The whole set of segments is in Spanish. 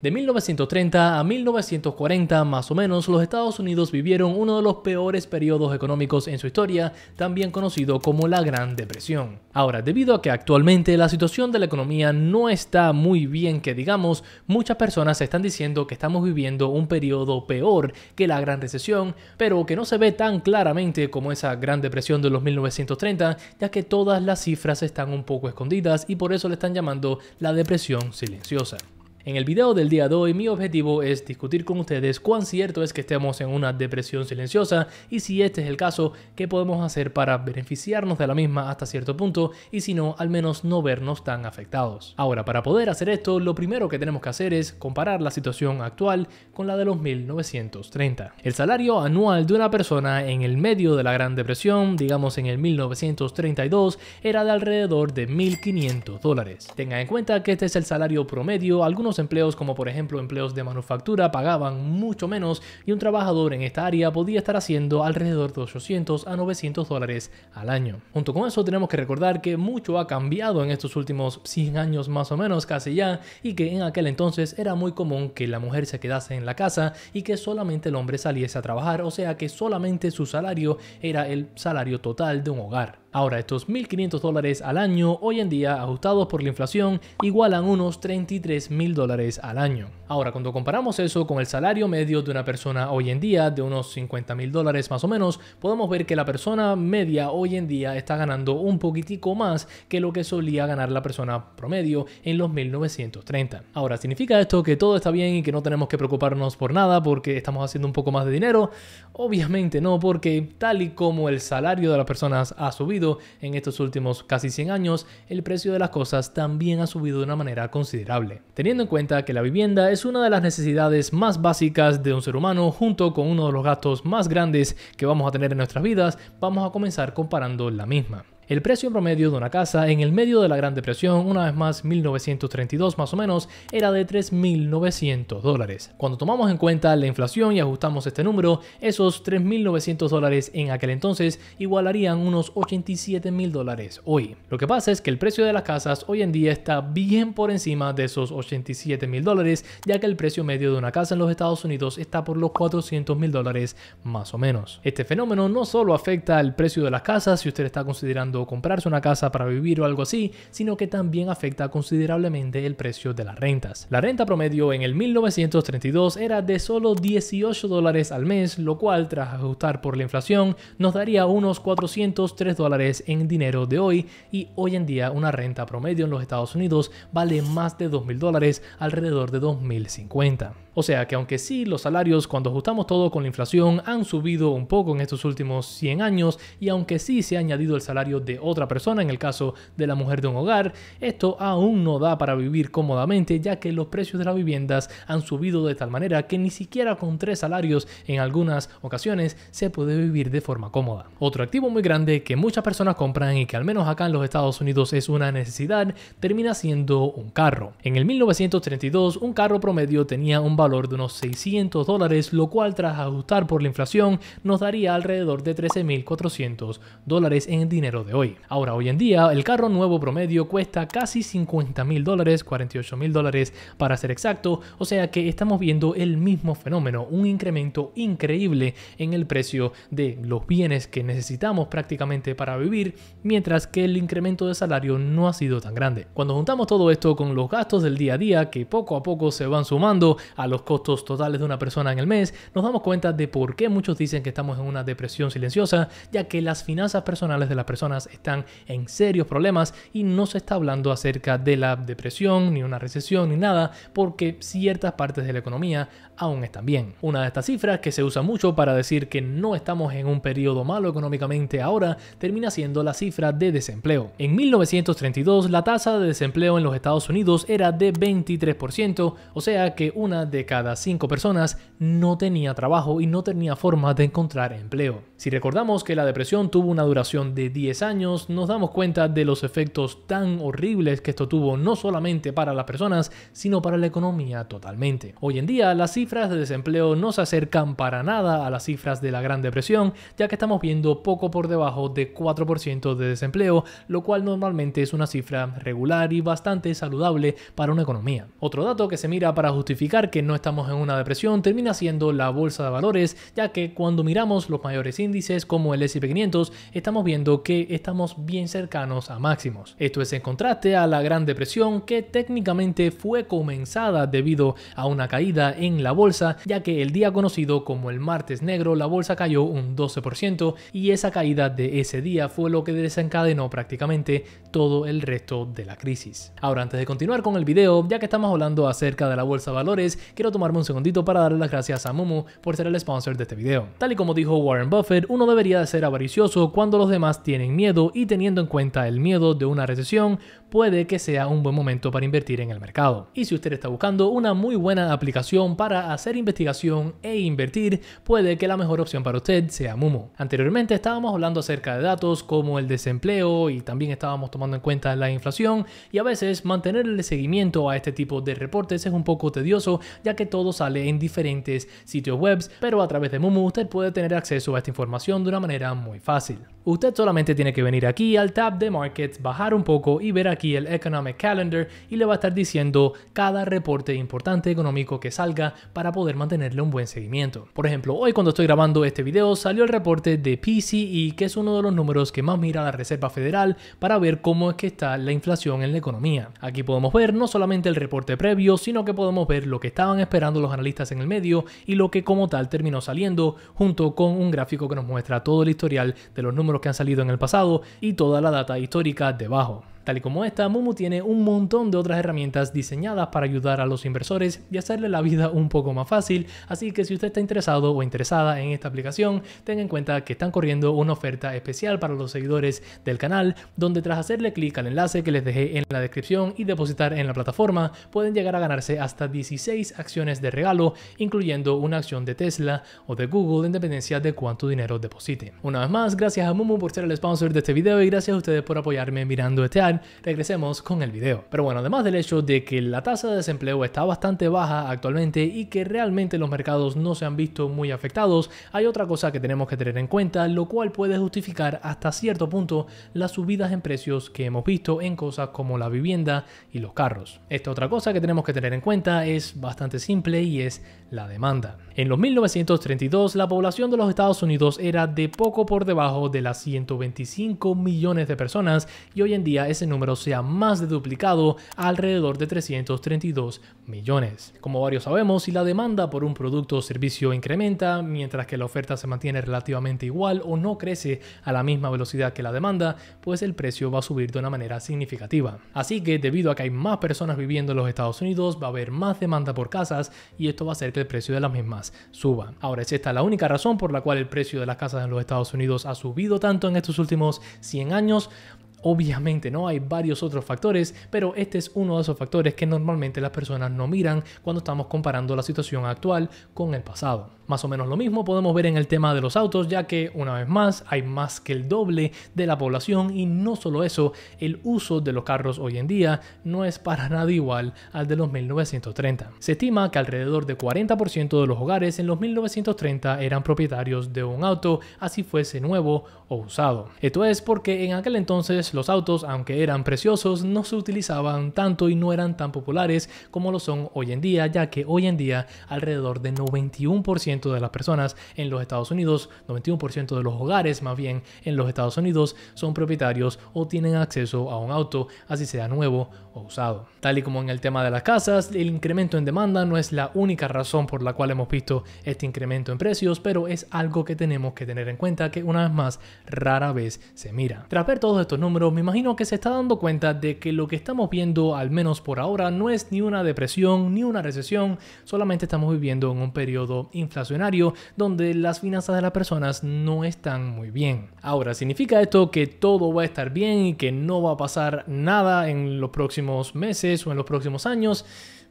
De 1930 a 1940 más o menos, los Estados Unidos vivieron uno de los peores periodos económicos en su historia, también conocido como la Gran Depresión. Ahora, debido a que actualmente la situación de la economía no está muy bien que digamos, muchas personas están diciendo que estamos viviendo un periodo peor que la Gran Recesión, pero que no se ve tan claramente como esa Gran Depresión de los 1930, ya que todas las cifras están un poco escondidas y por eso le están llamando la depresión silenciosa. En el video del día de hoy mi objetivo es discutir con ustedes cuán cierto es que estemos en una depresión silenciosa y si este es el caso, qué podemos hacer para beneficiarnos de la misma hasta cierto punto y si no, al menos no vernos tan afectados. Ahora, para poder hacer esto, lo primero que tenemos que hacer es comparar la situación actual con la de los 1930. El salario anual de una persona en el medio de la Gran Depresión, digamos en el 1932, era de alrededor de 1.500 dólares. Tenga en cuenta que este es el salario promedio, algunos empleos, como por ejemplo empleos de manufactura, pagaban mucho menos y un trabajador en esta área podía estar haciendo alrededor de 800 a 900 dólares al año. Junto con eso tenemos que recordar que mucho ha cambiado en estos últimos 100 años más o menos, casi ya, y que en aquel entonces era muy común que la mujer se quedase en la casa y que solamente el hombre saliese a trabajar, o sea que solamente su salario era el salario total de un hogar. Ahora, estos 1.500 dólares al año, hoy en día, ajustados por la inflación, igualan unos 33.000 dólares al año. Ahora, cuando comparamos eso con el salario medio de una persona hoy en día, de unos 50.000 dólares más o menos, podemos ver que la persona media hoy en día está ganando un poquitico más que lo que solía ganar la persona promedio en los 1930. Ahora, ¿significa esto que todo está bien y que no tenemos que preocuparnos por nada porque estamos haciendo un poco más de dinero? Obviamente no, porque tal y como el salario de las personas ha subido, en estos últimos casi 100 años, el precio de las cosas también ha subido de una manera considerable. Teniendo en cuenta que la vivienda es una de las necesidades más básicas de un ser humano junto con uno de los gastos más grandes que vamos a tener en nuestras vidas, vamos a comenzar comparando la misma. El precio promedio de una casa en el medio de la Gran Depresión, una vez más 1932 más o menos, era de 3.900 dólares. Cuando tomamos en cuenta la inflación y ajustamos este número, esos 3.900 dólares en aquel entonces igualarían unos 87.000 dólares hoy. Lo que pasa es que el precio de las casas hoy en día está bien por encima de esos 87.000 dólares, ya que el precio medio de una casa en los Estados Unidos está por los 400.000 dólares más o menos. Este fenómeno no solo afecta al precio de las casas si usted está considerando comprarse una casa para vivir o algo así, sino que también afecta considerablemente el precio de las rentas. La renta promedio en el 1932 era de solo 18 dólares al mes, lo cual tras ajustar por la inflación nos daría unos 403 dólares en dinero de hoy y hoy en día una renta promedio en los Estados Unidos vale más de 2.000 dólares alrededor de 2.050. O sea que aunque sí, los salarios cuando ajustamos todo con la inflación han subido un poco en estos últimos 100 años y aunque sí se ha añadido el salario de otra persona, en el caso de la mujer de un hogar, esto aún no da para vivir cómodamente ya que los precios de las viviendas han subido de tal manera que ni siquiera con tres salarios en algunas ocasiones se puede vivir de forma cómoda. Otro activo muy grande que muchas personas compran y que al menos acá en los Estados Unidos es una necesidad termina siendo un carro. En el 1932 un carro promedio tenía un valor valor de unos 600 dólares, lo cual tras ajustar por la inflación nos daría alrededor de 13.400 dólares en dinero de hoy. Ahora, hoy en día, el carro nuevo promedio cuesta casi 50.000 dólares, 48.000 dólares para ser exacto, o sea que estamos viendo el mismo fenómeno, un incremento increíble en el precio de los bienes que necesitamos prácticamente para vivir, mientras que el incremento de salario no ha sido tan grande. Cuando juntamos todo esto con los gastos del día a día que poco a poco se van sumando a los costos totales de una persona en el mes, nos damos cuenta de por qué muchos dicen que estamos en una depresión silenciosa, ya que las finanzas personales de las personas están en serios problemas y no se está hablando acerca de la depresión, ni una recesión, ni nada, porque ciertas partes de la economía aún están bien. Una de estas cifras que se usa mucho para decir que no estamos en un periodo malo económicamente ahora termina siendo la cifra de desempleo. En 1932 la tasa de desempleo en los Estados Unidos era de 23%, o sea que una de cada cinco personas no tenía trabajo y no tenía forma de encontrar empleo. Si recordamos que la depresión tuvo una duración de 10 años, nos damos cuenta de los efectos tan horribles que esto tuvo no solamente para las personas, sino para la economía totalmente. Hoy en día las cifras de desempleo no se acercan para nada a las cifras de la Gran Depresión, ya que estamos viendo poco por debajo de 4% de desempleo, lo cual normalmente es una cifra regular y bastante saludable para una economía. Otro dato que se mira para justificar que no estamos en una depresión termina siendo la bolsa de valores, ya que cuando miramos los mayores índices como el S&P 500, estamos viendo que estamos bien cercanos a máximos. Esto es en contraste a la Gran Depresión que técnicamente fue comenzada debido a una caída en la bolsa, ya que el día conocido como el martes negro la bolsa cayó un 12% y esa caída de ese día fue lo que desencadenó prácticamente todo el resto de la crisis. Ahora antes de continuar con el video, ya que estamos hablando acerca de la bolsa de valores, quiero tomarme un segundito para darle las gracias a Mumu por ser el sponsor de este video. Tal y como dijo Warren Buffett, uno debería de ser avaricioso cuando los demás tienen miedo y teniendo en cuenta el miedo de una recesión, puede que sea un buen momento para invertir en el mercado. Y si usted está buscando una muy buena aplicación para hacer investigación e invertir, puede que la mejor opción para usted sea Mumu. Anteriormente estábamos hablando acerca de datos como el desempleo y también estábamos tomando en cuenta la inflación y a veces mantener el seguimiento a este tipo de reportes es un poco tedioso que todo sale en diferentes sitios web, pero a través de Mumu usted puede tener acceso a esta información de una manera muy fácil. Usted solamente tiene que venir aquí al tab de Markets, bajar un poco y ver aquí el Economic Calendar y le va a estar diciendo cada reporte importante económico que salga para poder mantenerle un buen seguimiento. Por ejemplo, hoy cuando estoy grabando este video salió el reporte de PCE, que es uno de los números que más mira la Reserva Federal para ver cómo es que está la inflación en la economía. Aquí podemos ver no solamente el reporte previo, sino que podemos ver lo que estaban esperando los analistas en el medio y lo que como tal terminó saliendo, junto con un gráfico que nos muestra todo el historial de los números que han salido en el pasado y toda la data histórica debajo. Tal y como esta, Mumu tiene un montón de otras herramientas diseñadas para ayudar a los inversores y hacerle la vida un poco más fácil, así que si usted está interesado o interesada en esta aplicación, tenga en cuenta que están corriendo una oferta especial para los seguidores del canal, donde tras hacerle clic al enlace que les dejé en la descripción y depositar en la plataforma, pueden llegar a ganarse hasta 16 acciones de regalo, incluyendo una acción de Tesla o de Google independientemente de cuánto dinero depositen. Una vez más, gracias a Mumu por ser el sponsor de este video y gracias a ustedes por apoyarme mirando este año regresemos con el video. Pero bueno, además del hecho de que la tasa de desempleo está bastante baja actualmente y que realmente los mercados no se han visto muy afectados, hay otra cosa que tenemos que tener en cuenta, lo cual puede justificar hasta cierto punto las subidas en precios que hemos visto en cosas como la vivienda y los carros. Esta otra cosa que tenemos que tener en cuenta es bastante simple y es la demanda. En los 1932 la población de los Estados Unidos era de poco por debajo de las 125 millones de personas y hoy en día es en número sea más de duplicado alrededor de 332 millones. Como varios sabemos, si la demanda por un producto o servicio incrementa, mientras que la oferta se mantiene relativamente igual o no crece a la misma velocidad que la demanda, pues el precio va a subir de una manera significativa. Así que debido a que hay más personas viviendo en los Estados Unidos, va a haber más demanda por casas y esto va a hacer que el precio de las mismas suba. Ahora, es esta la única razón por la cual el precio de las casas en los Estados Unidos ha subido tanto en estos últimos 100 años, Obviamente no, hay varios otros factores, pero este es uno de esos factores que normalmente las personas no miran cuando estamos comparando la situación actual con el pasado. Más o menos lo mismo podemos ver en el tema de los autos, ya que una vez más hay más que el doble de la población y no solo eso, el uso de los carros hoy en día no es para nada igual al de los 1930. Se estima que alrededor de 40% de los hogares en los 1930 eran propietarios de un auto, así fuese nuevo o usado. Esto es porque en aquel entonces los autos, aunque eran preciosos, no se utilizaban tanto y no eran tan populares como lo son hoy en día, ya que hoy en día alrededor de 91% de las personas en los Estados Unidos, 91% de los hogares más bien en los Estados Unidos son propietarios o tienen acceso a un auto, así sea nuevo o usado. Tal y como en el tema de las casas, el incremento en demanda no es la única razón por la cual hemos visto este incremento en precios, pero es algo que tenemos que tener en cuenta que una vez más rara vez se mira. Tras ver todos estos números, pero me imagino que se está dando cuenta de que lo que estamos viendo, al menos por ahora, no es ni una depresión ni una recesión, solamente estamos viviendo en un periodo inflacionario donde las finanzas de las personas no están muy bien. Ahora, ¿significa esto que todo va a estar bien y que no va a pasar nada en los próximos meses o en los próximos años?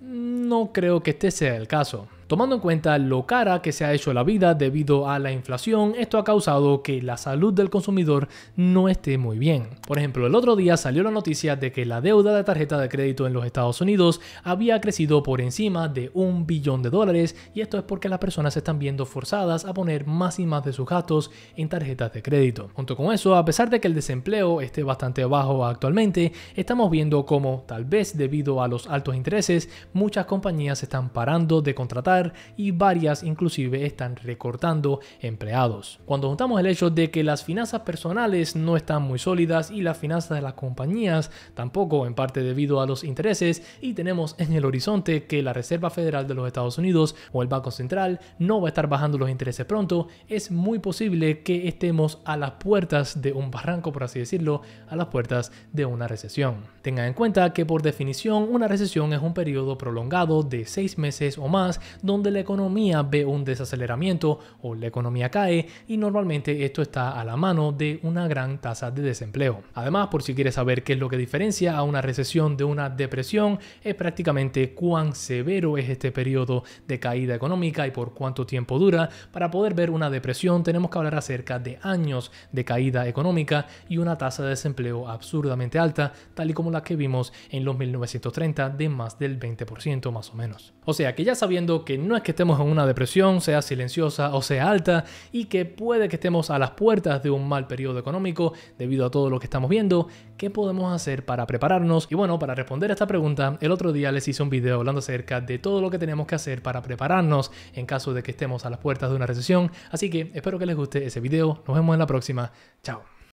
No creo que este sea el caso. Tomando en cuenta lo cara que se ha hecho la vida debido a la inflación, esto ha causado que la salud del consumidor no esté muy bien. Por ejemplo, el otro día salió la noticia de que la deuda de tarjeta de crédito en los Estados Unidos había crecido por encima de un billón de dólares y esto es porque las personas se están viendo forzadas a poner más y más de sus gastos en tarjetas de crédito. Junto con eso, a pesar de que el desempleo esté bastante bajo actualmente, estamos viendo cómo, tal vez debido a los altos intereses, muchas compañías están parando de contratar y varias inclusive están recortando empleados. Cuando juntamos el hecho de que las finanzas personales no están muy sólidas y las finanzas de las compañías tampoco en parte debido a los intereses y tenemos en el horizonte que la Reserva Federal de los Estados Unidos o el Banco Central no va a estar bajando los intereses pronto, es muy posible que estemos a las puertas de un barranco, por así decirlo, a las puertas de una recesión. Tengan en cuenta que por definición una recesión es un periodo prolongado de seis meses o más donde la economía ve un desaceleramiento o la economía cae y normalmente esto está a la mano de una gran tasa de desempleo. Además, por si quieres saber qué es lo que diferencia a una recesión de una depresión, es prácticamente cuán severo es este periodo de caída económica y por cuánto tiempo dura. Para poder ver una depresión tenemos que hablar acerca de años de caída económica y una tasa de desempleo absurdamente alta, tal y como la que vimos en los 1930 de más del 20% más o menos. O sea que ya sabiendo que no es que estemos en una depresión, sea silenciosa o sea alta, y que puede que estemos a las puertas de un mal periodo económico debido a todo lo que estamos viendo, ¿qué podemos hacer para prepararnos? Y bueno, para responder a esta pregunta, el otro día les hice un video hablando acerca de todo lo que tenemos que hacer para prepararnos en caso de que estemos a las puertas de una recesión, así que espero que les guste ese video, nos vemos en la próxima, chao.